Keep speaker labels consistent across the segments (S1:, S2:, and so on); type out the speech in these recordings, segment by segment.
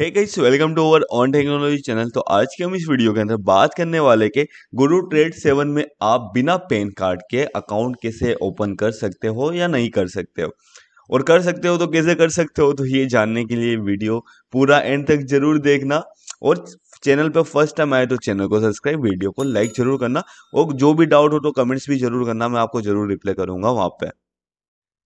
S1: hey guys welcome to our on technology channel तो आज के हम इस वीडियो के अंदर बात करने वाले के गुरु ट्रेड सेवन में आप बिना पेन कार्ड के अकाउंट कैसे ओपन कर सकते हो या नहीं कर सकते हो और कर सकते हो तो कैसे कर सकते हो तो ये जानने के लिए वीडियो पूरा एंड तक जरूर देखना और चैनल पर फर्स्ट टाइम आए तो चैनल को सब्सक्राइब वीडियो को लाइक जरूर करना और जो भी डाउट हो तो कमेंट्स भी जरूर करना मैं आपको जरूर रिप्लाई करूंगा वहाँ पर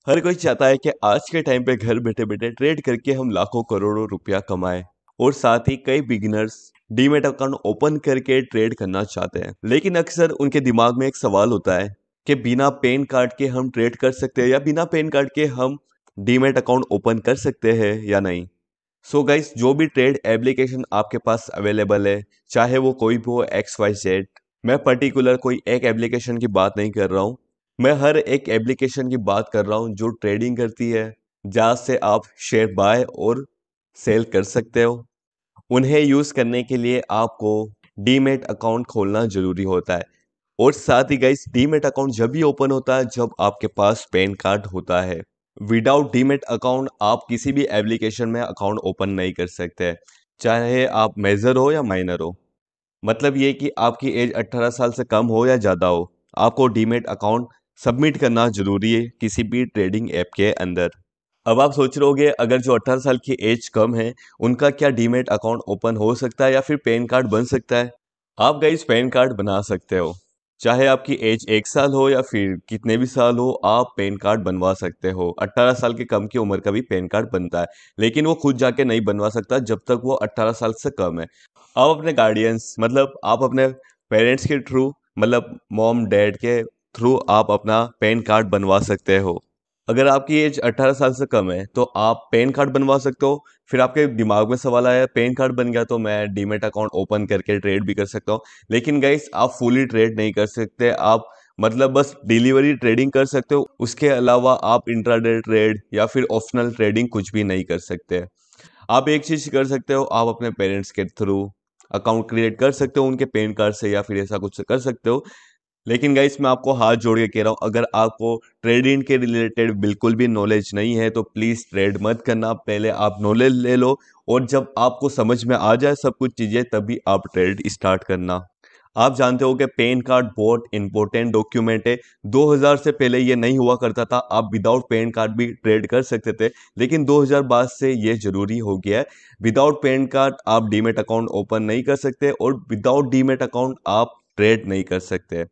S1: हर कोई चाहता है कि आज के टाइम पे घर बैठे बैठे ट्रेड करके हम लाखों करोड़ों रुपया कमाएं और साथ ही कई बिगिनर्स डीमेट अकाउंट ओपन करके ट्रेड करना चाहते हैं लेकिन अक्सर उनके दिमाग में एक सवाल होता है कि बिना पेन कार्ड के हम ट्रेड कर सकते हैं या बिना पेन कार्ड के हम डीमेट अकाउंट ओपन कर सकते हैं या नहीं सो so गाइस जो भी ट्रेड एप्लीकेशन आपके पास अवेलेबल है चाहे वो कोई भी हो एक्स वाई जेड मैं पर्टिकुलर कोई एक एप्लीकेशन की बात नहीं कर रहा हूँ मैं हर एक एप्लीकेशन की बात कर रहा हूँ जो ट्रेडिंग करती है जहाँ से आप शेयर बाय और सेल कर सकते हो उन्हें यूज़ करने के लिए आपको डीमेट अकाउंट खोलना ज़रूरी होता है और साथ ही गई डीमेट अकाउंट जब भी ओपन होता है जब आपके पास पैन कार्ड होता है विदाउट डीमेट अकाउंट आप किसी भी एप्लीकेशन में अकाउंट ओपन नहीं कर सकते चाहे आप मेजर हो या माइनर हो मतलब ये कि आपकी एज 18 साल से कम हो या ज़्यादा हो आपको डीमेट अकाउंट सबमिट करना ज़रूरी है किसी भी ट्रेडिंग ऐप के अंदर अब आप सोच रहे होगे अगर जो 18 साल की एज कम है उनका क्या डीमेट अकाउंट ओपन हो सकता है या फिर पैन कार्ड बन सकता है आप गाइज पैन कार्ड बना सकते हो चाहे आपकी एज एक साल हो या फिर कितने भी साल हो आप पैन कार्ड बनवा सकते हो 18 साल के कम की उम्र का भी पैन कार्ड बनता है लेकिन वो खुद जाके नहीं बनवा सकता जब तक वो 18 साल से कम है आप अपने गार्डियंस मतलब आप अपने पेरेंट्स के थ्रू मतलब मॉम डैड के थ्रू आप अपना पैन कार्ड बनवा सकते हो अगर आपकी एज 18 साल से कम है तो आप पैन कार्ड बनवा सकते हो फिर आपके दिमाग में सवाल आया पैन कार्ड बन गया तो मैं डीमेट अकाउंट ओपन करके ट्रेड भी कर सकता हूँ लेकिन गाइस आप फुली ट्रेड नहीं कर सकते आप मतलब बस डिलीवरी ट्रेडिंग कर सकते हो उसके अलावा आप इंट्राडे ट्रेड या फिर ऑप्शनल ट्रेडिंग कुछ भी नहीं कर सकते आप एक चीज़ कर सकते हो आप अपने पेरेंट्स के थ्रू अकाउंट क्रिएट कर सकते हो उनके पेन कार्ड से या फिर ऐसा कुछ कर सकते हो लेकिन गाइस मैं आपको हाथ जोड़ के कह रहा हूँ अगर आपको ट्रेडिंग के रिलेटेड बिल्कुल भी नॉलेज नहीं है तो प्लीज़ ट्रेड मत करना पहले आप नॉलेज ले लो और जब आपको समझ में आ जाए सब कुछ चीज़ें तभी आप ट्रेड स्टार्ट करना आप जानते हो कि पेन कार्ड बहुत इंपॉर्टेंट डॉक्यूमेंट है 2000 से पहले ये नहीं हुआ करता था आप विदाउट पेन कार्ड भी ट्रेड कर सकते थे लेकिन 2012 से ये ज़रूरी हो गया है विदाउट पेन कार्ड आप डीमेट अकाउंट ओपन नहीं कर सकते और विदाउट डीमेट अकाउंट आप ट्रेड नहीं कर सकते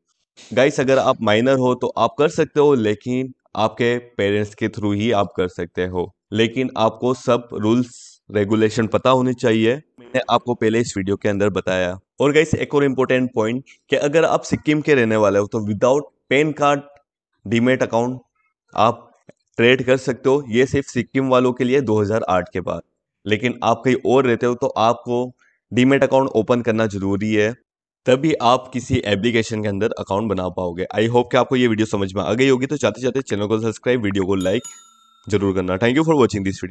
S1: गाइस अगर आप माइनर हो तो आप कर सकते हो लेकिन आपके पेरेंट्स के थ्रू ही आप कर सकते हो लेकिन आपको सब रूल्स रेगुलेशन पता होने चाहिए मैंने आपको पहले इस वीडियो के अंदर बताया और गाइस एक और इम्पोर्टेंट पॉइंट कि अगर आप सिक्किम के रहने वाले हो तो without PAN card demat account आप ट्रेड कर सकते हो ये सिर्फ सिक्किम वालों के लिए 2008 के बाद लेकिन आप कहीं और रहते हो तो आपको डीमेट अकाउंट ओपन करना जरूरी है तभी आप किसी एप्लीकेशन के अंदर अकाउंट बना पाओगे आई होप कि आपको ये वीडियो समझ में आ गई होगी तो चाहते चाहते चैनल को सब्सक्राइब वीडियो को लाइक जरूर करना thank you for watching this video